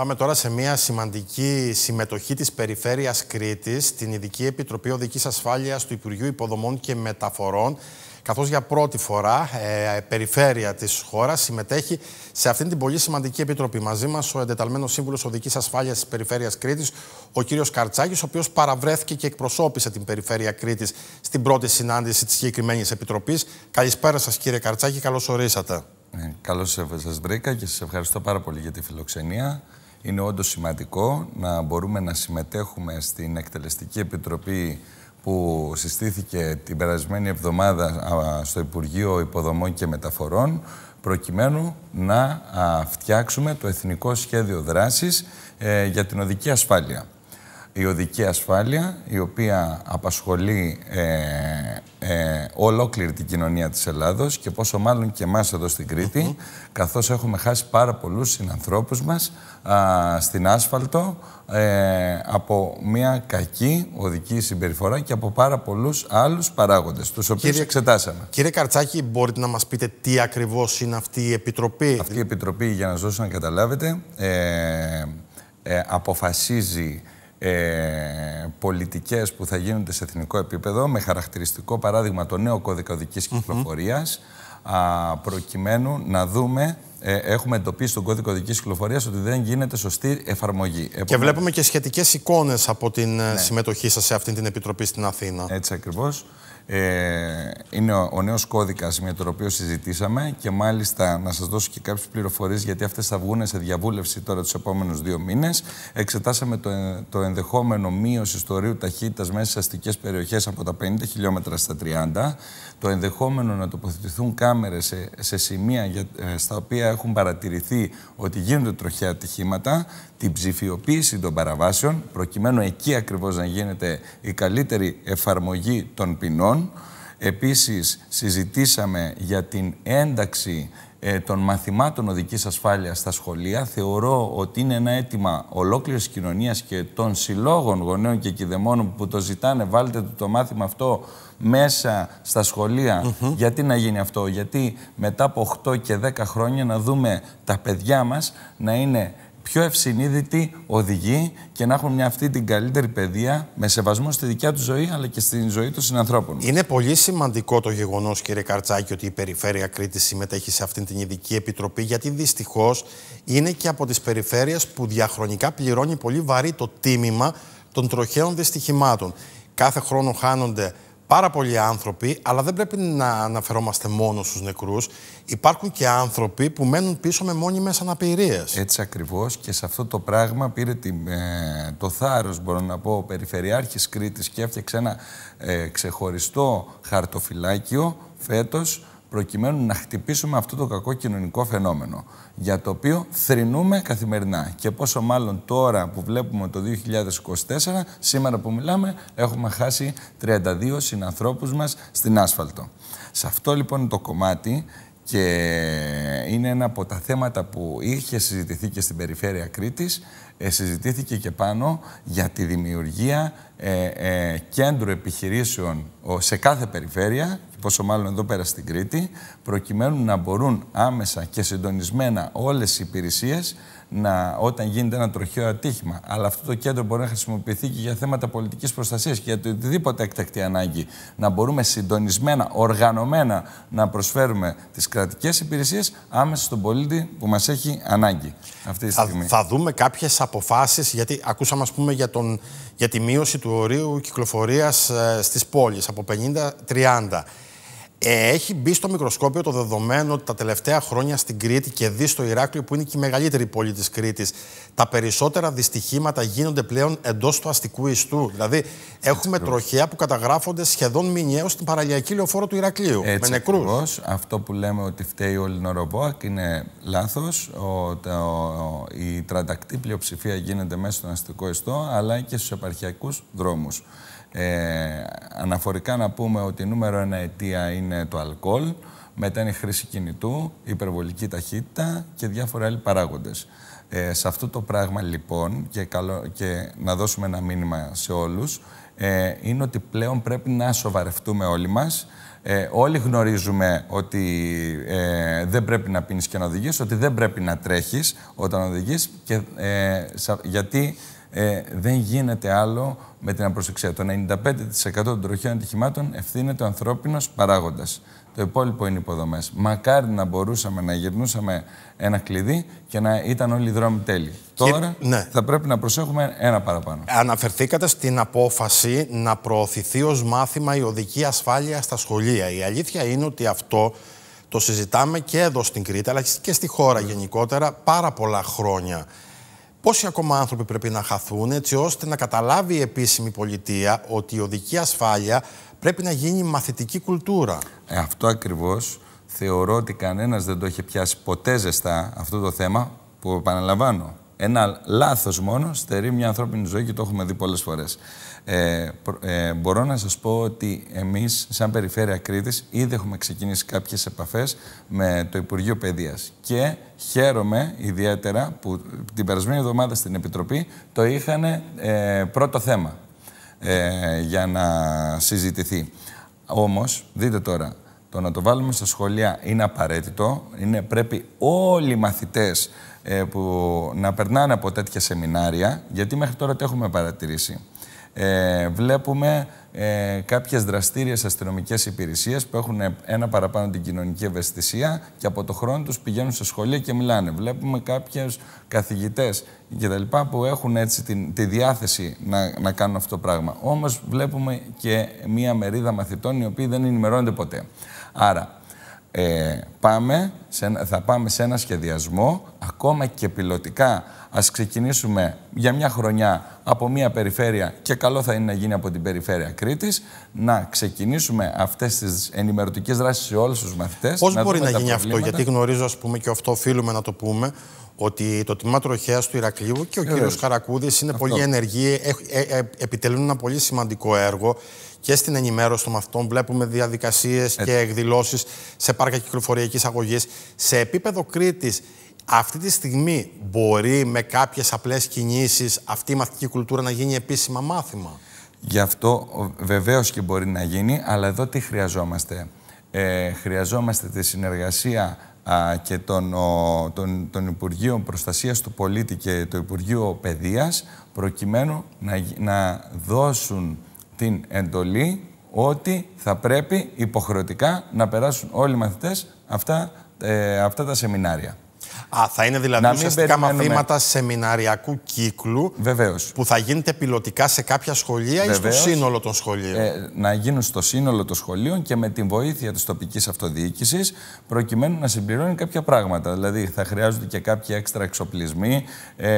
Πάμε τώρα σε μια σημαντική συμμετοχή της Περιφέρειας Κρήτης στην Ειδική Επιτροπή Οδικής Ασφάλειας του Υπουργείου Υποδομών και Μεταφορών καθώς για πρώτη φορά ε, περιφέρεια της χώρας συμμετέχει σε αυτήν την πολύ σημαντική επιτροπή. Μαζί μας ο εντεταλμένος σύμβουλος οδικής ασφάλειας της Περιφέρειας Κρήτης, ο κύριος Καρτσάκης, ο οποίος παραβρέθηκε και εκπροσώπησε την Περιφέρεια Κρήτης στην πρώτη συνάντηση της συγκεκριμένης επιτροπής. Καλησπέρα σας κύριε Καρτσάκη, καλώς ορίσατε. Ε, καλώς σας βρήκα και σας ευχαριστώ πάρα πολύ για τη φιλοξενία είναι όντως σημαντικό να μπορούμε να συμμετέχουμε στην Εκτελεστική Επιτροπή που συστήθηκε την περασμένη εβδομάδα στο Υπουργείο Υποδομών και Μεταφορών προκειμένου να φτιάξουμε το Εθνικό Σχέδιο Δράσης ε, για την Οδική Ασφάλεια η οδική ασφάλεια, η οποία απασχολεί ε, ε, ολόκληρη την κοινωνία της Ελλάδος και πόσο μάλλον και εμάς εδώ στην Κρήτη, καθώς έχουμε χάσει πάρα πολλούς συνανθρώπους μας α, στην άσφαλτο ε, από μια κακή οδική συμπεριφορά και από πάρα πολλούς άλλους παράγοντες, τους οποίους εξετάσαμε. Κύριε Καρτσάκη, μπορείτε να μας πείτε τι ακριβώς είναι αυτή η Επιτροπή. Αυτή η Επιτροπή, για να σας δώσω να καταλάβετε, ε, ε, αποφασίζει ε, πολιτικές που θα γίνονται σε εθνικό επίπεδο με χαρακτηριστικό παράδειγμα το νέο κώδικα οδικής κυκλοφορίας προκειμένου να δούμε ε, έχουμε εντοπίσει τον κώδικο οδικής κυκλοφορίας ότι δεν γίνεται σωστή εφαρμογή. Και βλέπουμε και σχετικές εικόνες από την ε, ναι. συμμετοχή σας σε αυτή την επιτροπή στην Αθήνα. Έτσι ακριβώς. Ε, είναι ο, ο νέος κώδικας με τον οποίο συζητήσαμε και μάλιστα να σας δώσω και κάποιες πληροφορίες γιατί αυτές θα βγουν σε διαβούλευση τώρα τους επόμενους δύο μήνες. Εξετάσαμε το, το ενδεχόμενο μείωση ιστορίου ταχύτητας μέσα σε αστικές περιοχές από τα 50 χιλιόμετρα στα 30, το ενδεχόμενο να τοποθετηθούν κάμερες σε, σε σημεία για, ε, στα οποία έχουν παρατηρηθεί ότι γίνονται τροχαία ατυχήματα την ψηφιοποίηση των παραβάσεων, προκειμένου εκεί ακριβώς να γίνεται η καλύτερη εφαρμογή των ποινών. Επίσης, συζητήσαμε για την ένταξη ε, των μαθημάτων οδικής ασφάλειας στα σχολεία. Θεωρώ ότι είναι ένα αίτημα ολόκληρης κοινωνίας και των συλλόγων γονέων και κηδεμόνων που το ζητάνε, βάλτε το, μάθημα αυτό μέσα στα σχολεια Γιατί να γίνει αυτό, γιατί μετά από 8 και 10 χρόνια να δούμε τα παιδιά μας να είναι πιο ευσυνείδητοι οδηγοί και να έχουν μια αυτή την καλύτερη παιδεία με σεβασμό στη δικιά του ζωή αλλά και στην ζωή των συνανθρώπων. Είναι πολύ σημαντικό το γεγονός, κύριε Καρτσάκη, ότι η Περιφέρεια Κρήτη συμμετέχει σε αυτή την ειδική επιτροπή, γιατί δυστυχώς είναι και από τις περιφέρειες που διαχρονικά πληρώνει πολύ βαρύ το τίμημα των τροχαίων δυστυχημάτων. Κάθε χρόνο χάνονται πάρα πολλοί άνθρωποι, αλλά δεν πρέπει να αναφερόμαστε μόνο στους νεκρούς. Υπάρχουν και άνθρωποι που μένουν πίσω με μόνιμες αναπηρίες. Έτσι ακριβώς και σε αυτό το πράγμα πήρε τη, ε, το θάρρος, μπορώ να πω, ο Περιφερειάρχης Κρήτης και έφτιαξε ένα ε, ξεχωριστό χαρτοφυλάκιο φέτος προκειμένου να χτυπήσουμε αυτό το κακό κοινωνικό φαινόμενο, για το οποίο θρυνούμε καθημερινά. Και πόσο μάλλον τώρα που βλέπουμε το 2024, σήμερα που μιλάμε, έχουμε χάσει 32 συνανθρώπους μας στην άσφαλτο. Σε αυτό λοιπόν το κομμάτι και είναι ένα από τα θέματα που είχε συζητηθεί και στην περιφέρεια Κρήτης, ε, συζητήθηκε και πάνω για τη δημιουργία ε, ε κέντρου επιχειρήσεων σε κάθε περιφέρεια πόσο μάλλον εδώ πέρα στην Κρήτη, προκειμένου να μπορούν άμεσα και συντονισμένα όλες οι υπηρεσίες να, όταν γίνεται ένα τροχαίο ατύχημα. Αλλά αυτό το κέντρο μπορεί να χρησιμοποιηθεί και για θέματα πολιτικής προστασίας και για το οτιδήποτε εκτακτή ανάγκη. Να μπορούμε συντονισμένα, οργανωμένα να προσφέρουμε τις κρατικές υπηρεσίες άμεσα στον πολίτη που μας έχει ανάγκη αυτή τη στιγμή. Θα, δούμε κάποιες αποφάσεις, γιατί ακούσαμε πούμε, για, τον, για τη μείωση του ορίου κυκλοφορίας ε, στις πόλεις από 50-30. Ε, έχει μπει στο μικροσκόπιο το δεδομένο ότι τα τελευταία χρόνια στην Κρήτη και δει στο Ηράκλειο, που είναι και η μεγαλύτερη πόλη της Κρήτης, τα περισσότερα δυστυχήματα γίνονται πλέον εντός του αστικού ιστού. Δηλαδή, έχουμε Έτσι, τροχέα που καταγράφονται σχεδόν μηνιαίως στην παραλιακή λεωφόρο του Ηρακλείου. Έτσι, με νεκρού. Αυτό που λέμε ότι φταίει ο Ελληνοροβόακ είναι λάθος. Η τραντακτή πλειοψηφία γίνεται μέσα στον αστικό ιστό, αλλά και στους επαρχιακούς δρόμους. Ε, αναφορικά να πούμε ότι η νούμερο ένα αιτία είναι το αλκοόλ, μετά είναι η χρήση κινητού, υπερβολική ταχύτητα και διάφορα άλλοι παράγοντες. Ε, σε αυτό το πράγμα λοιπόν, και, και να δώσουμε ένα μήνυμα σε όλους, ε, είναι ότι πλέον πρέπει να σοβαρευτούμε όλοι μας. Ε, όλοι γνωρίζουμε ότι ε, δεν πρέπει να πίνεις και να οδηγείς, ότι δεν πρέπει να τρέχεις όταν οδηγείς, και, ε, γιατί ε, δεν γίνεται άλλο με την απροσεξία. Το 95% των τροχαίων ατυχημάτων ευθύνεται ο ανθρώπινος παράγοντας. Το υπόλοιπο είναι υποδομές. Μακάρι να μπορούσαμε να γυρνούσαμε ένα κλειδί και να ήταν όλοι οι δρόμοι τέλειοι. Τώρα ναι. θα πρέπει να προσέχουμε ένα παραπάνω. Αναφερθήκατε στην απόφαση να προωθηθεί ως μάθημα η οδική ασφάλεια στα σχολεία. Η αλήθεια είναι ότι αυτό το συζητάμε και εδώ στην Κρήτη, αλλά και στη χώρα ναι. γενικότερα πάρα πολλά χρόνια. Πόσοι ακόμα άνθρωποι πρέπει να χαθούν έτσι ώστε να καταλάβει η επίσημη πολιτεία ότι η οδική ασφάλεια πρέπει να γίνει μαθητική κουλτούρα. Ε, αυτό ακριβώς θεωρώ ότι κανένας δεν το έχει πιάσει ποτέ ζεστά αυτό το θέμα που επαναλαμβάνω. Ένα λάθος μόνο στερεί μια ανθρώπινη ζωή και το έχουμε δει πολλές φορές. Ε, ε, μπορώ να σας πω ότι εμείς, σαν Περιφέρεια Κρήτης, ήδη έχουμε ξεκινήσει κάποιες επαφές με το Υπουργείο Παιδείας. Και χαίρομαι ιδιαίτερα που την περασμένη εβδομάδα στην Επιτροπή το είχαν ε, πρώτο θέμα ε, για να συζητηθεί. Όμως, δείτε τώρα, το να το βάλουμε στα σχολεία είναι απαραίτητο. Είναι, πρέπει όλοι οι μαθητές ε, που να περνάνε από τέτοια σεμινάρια, γιατί μέχρι τώρα το έχουμε παρατηρήσει. Ε, βλέπουμε ε, κάποιες δραστήριες αστυνομικές υπηρεσίες που έχουν ε, ένα παραπάνω την κοινωνική ευαισθησία και από το χρόνο τους πηγαίνουν σε σχολεία και μιλάνε. Βλέπουμε κάποιους καθηγητές και τα λοιπά που έχουν έτσι την, τη διάθεση να, να κάνουν αυτό το πράγμα. Όμως βλέπουμε και μία μερίδα μαθητών οι οποίοι δεν ενημερώνονται ποτέ. Άρα ε, πάμε θα πάμε σε ένα σχεδιασμό, ακόμα και πιλωτικά, ας ξεκινήσουμε για μια χρονιά από μια περιφέρεια και καλό θα είναι να γίνει από την περιφέρεια Κρήτης, να ξεκινήσουμε αυτές τις ενημερωτικές δράσεις σε όλους τους μαθητές. Πώς να μπορεί να γίνει αυτό, γιατί γνωρίζω ας πούμε και αυτό οφείλουμε να το πούμε, ότι το τμήμα τροχέας του Ηρακλείου και ο κύριο Καρακούδη είναι πολύ ενεργοί, ε, ε, επιτελούν ένα πολύ σημαντικό έργο και στην ενημέρωση των μαθητών Βλέπουμε διαδικασίες και εκδηλώσεις σε πάρκα κυκλοφοριακής αγωγής. Σε επίπεδο Κρήτης, αυτή τη στιγμή μπορεί με κάποιες απλές κινήσεις αυτή η μαθητική κουλτούρα να γίνει επίσημα μάθημα. Γι' αυτό βεβαίως και μπορεί να γίνει, αλλά εδώ τι χρειαζόμαστε. Ε, χρειαζόμαστε τη συνεργασία και των, τον τον Υπουργείων Προστασίας του Πολίτη και το Υπουργείο Παιδείας προκειμένου να, να δώσουν την εντολή ότι θα πρέπει υποχρεωτικά να περάσουν όλοι οι μαθητές αυτά, ε, αυτά τα σεμινάρια. Α, θα είναι δηλαδή να ουσιαστικά μαθήματα σεμιναριακού κύκλου. Που θα γίνεται πιλωτικά σε κάποια σχολεία Βεβαίως. ή στο σύνολο των σχολείων. Ε, να γίνουν στο σύνολο των σχολείων και με τη βοήθεια της τοπικής αυτοδιοίκησης, προκειμένου να συμπληρώνει κάποια πράγματα. Δηλαδή, θα χρειάζονται και κάποιοι έξτρα εξοπλισμοί, ε,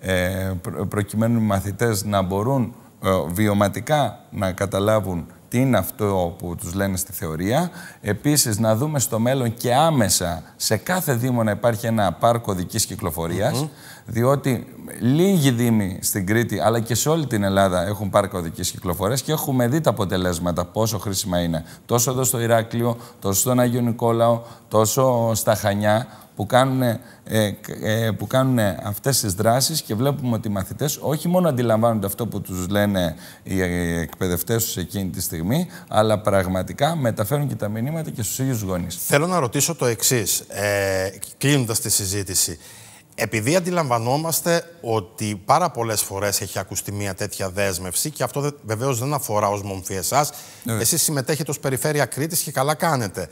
ε, προκειμένου οι μαθητές να μπορούν ε, βιωματικά να καταλάβουν τι είναι αυτό που τους λένε στη θεωρία. Επίσης, να δούμε στο μέλλον και άμεσα σε κάθε Δήμο να υπάρχει ένα πάρκο δικής κυκλοφορίας διότι λίγοι δήμοι στην Κρήτη αλλά και σε όλη την Ελλάδα έχουν πάρει κωδικές κυκλοφορέ και έχουμε δει τα αποτελέσματα πόσο χρήσιμα είναι. Τόσο εδώ στο Ηράκλειο, τόσο στον Άγιο Νικόλαο, τόσο στα Χανιά που κάνουν, ε, ε, που κάνουν αυτές τις δράσεις και βλέπουμε ότι οι μαθητές όχι μόνο αντιλαμβάνονται αυτό που τους λένε ε, οι εκπαιδευτές τους εκείνη τη στιγμή, αλλά πραγματικά μεταφέρουν και τα μηνύματα και στους ίδιους γονείς. Θέλω να ρωτήσω το εξής, ε, κλείνοντας τη συζήτηση. Επειδή αντιλαμβανόμαστε ότι πάρα πολλές φορές έχει ακουστεί μια τέτοια δέσμευση και αυτό βεβαίως δεν αφορά ως μομφή εσάς. Ναι. Εσείς συμμετέχετε ως Περιφέρεια Κρήτης και καλά κάνετε.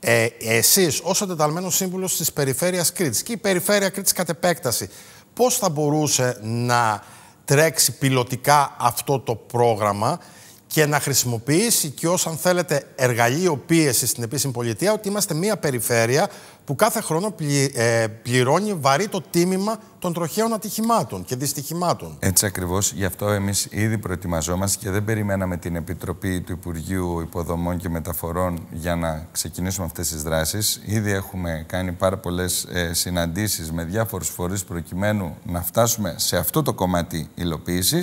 Ε, Εσείς, ως εντεταλμένο σύμβουλος της Περιφέρειας Κρήτης και η Περιφέρεια Κρήτης κατ' επέκταση, πώς θα μπορούσε να τρέξει πιλωτικά αυτό το πρόγραμμα και να χρησιμοποιήσει και ως αν θέλετε εργαλείο πίεσης στην επίσημη πολιτεία ότι είμαστε μια περιφέρεια που κάθε χρόνο ε, πληρώνει βαρύ το τίμημα των τροχαίων ατυχημάτων και δυστυχημάτων. Έτσι ακριβώς. Γι' αυτό εμείς ήδη προετοιμαζόμαστε και δεν περιμέναμε την Επιτροπή του Υπουργείου Υποδομών και Μεταφορών για να ξεκινήσουμε αυτές τις δράσεις. Ήδη έχουμε κάνει πάρα πολλές ε, συναντήσεις με διάφορους φορείς προκειμένου να φτάσουμε σε αυτό το κομμάτι υλοποίησης.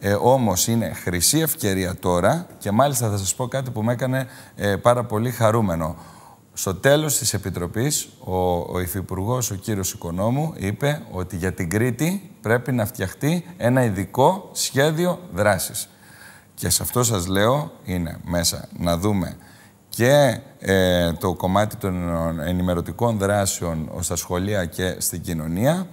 Ε, Όμως είναι χρυσή ευκαιρία τώρα και μάλιστα θα σας πω κάτι που με έκανε ε, πάρα πολύ χαρούμενο. Στο τέλος της Επιτροπής, ο, ο Υφυπουργός, ο κύριος Οικονόμου, είπε ότι για την Κρήτη πρέπει να φτιαχτεί ένα ειδικό σχέδιο δράσης. Και σε αυτό σας λέω, είναι μέσα να δούμε και ε, το κομμάτι των ενημερωτικών δράσεων στα σχολεία και στην κοινωνία,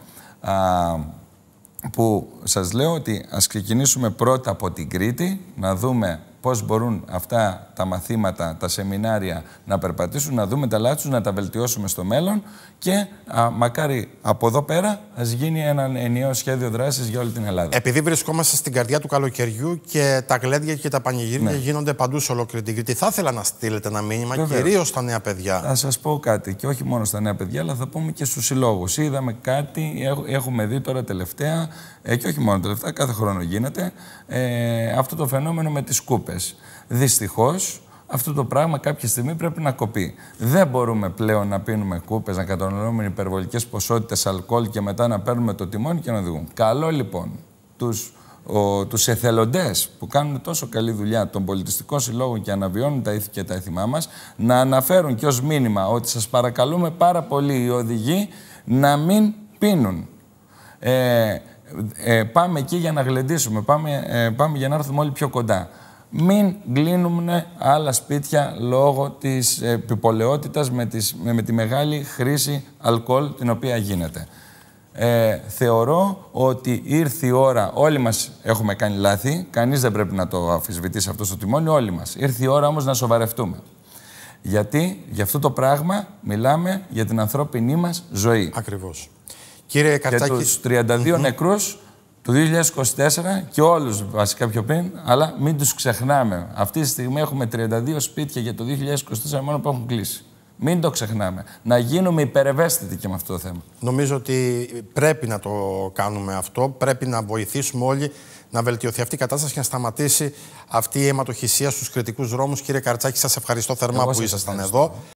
που σας λέω ότι ας ξεκινήσουμε πρώτα από την Κρήτη, να δούμε πώς μπορούν αυτά τα μαθήματα, τα σεμινάρια να περπατήσουν, να δούμε τα λάθη να τα βελτιώσουμε στο μέλλον και α, μακάρι από εδώ πέρα ας γίνει ένα ενιαίο σχέδιο δράσης για όλη την Ελλάδα. Επειδή βρισκόμαστε στην καρδιά του καλοκαιριού και τα γλέντια και τα πανηγύρια ναι. γίνονται παντού σε ολόκληρη την θα ήθελα να στείλετε ένα μήνυμα κυρίως στα νέα παιδιά. Θα σας πω κάτι και όχι μόνο στα νέα παιδιά, αλλά θα πούμε και στους συλλόγους. Είδαμε κάτι, έχουμε δει τώρα τελευταία, ε, και όχι μόνο τελευταία, κάθε χρόνο γίνεται, ε, αυτό το φαινόμενο με τη σκούπη. Δυστυχώ, Δυστυχώς, αυτό το πράγμα κάποια στιγμή πρέπει να κοπεί. Δεν μπορούμε πλέον να πίνουμε κούπες, να κατανοούμε υπερβολικές ποσότητες αλκοόλ και μετά να παίρνουμε το τιμόνι και να οδηγούμε. Καλό λοιπόν τους, ο, τους εθελοντές που κάνουν τόσο καλή δουλειά των πολιτιστικών συλλόγων και αναβιώνουν τα ήθη και τα έθιμά μας να αναφέρουν και ως μήνυμα ότι σας παρακαλούμε πάρα πολύ οι οδηγοί να μην πίνουν. Ε, ε, πάμε εκεί για να γλεντήσουμε, πάμε, ε, πάμε για να έρθουμε όλοι πιο κοντά μην κλείνουν άλλα σπίτια λόγω της επιπολαιότητας με, τη μεγάλη χρήση αλκοόλ την οποία γίνεται. Ε, θεωρώ ότι ήρθε η ώρα, όλοι μας έχουμε κάνει λάθη, κανείς δεν πρέπει να το αφισβητήσει αυτό στο τιμόνι, όλοι μας. Ήρθε η ώρα όμως να σοβαρευτούμε. Γιατί για αυτό το πράγμα μιλάμε για την ανθρώπινή μας ζωή. Ακριβώς. Κύριε Κατσάκη... Για τους 32 νεκρούς το 2024 και όλους βασικά πιο πριν, αλλά μην τους ξεχνάμε. Αυτή τη στιγμή έχουμε 32 σπίτια για το 2024 μόνο που έχουν κλείσει. Μην το ξεχνάμε. Να γίνουμε υπερευαίσθητοι και με αυτό το θέμα. Νομίζω ότι πρέπει να το κάνουμε αυτό. Πρέπει να βοηθήσουμε όλοι να βελτιωθεί αυτή η κατάσταση και να σταματήσει αυτή η αιματοχυσία στους κριτικούς δρόμους. Κύριε Καρτσάκη, σας ευχαριστώ θερμά που ήσασταν εδώ.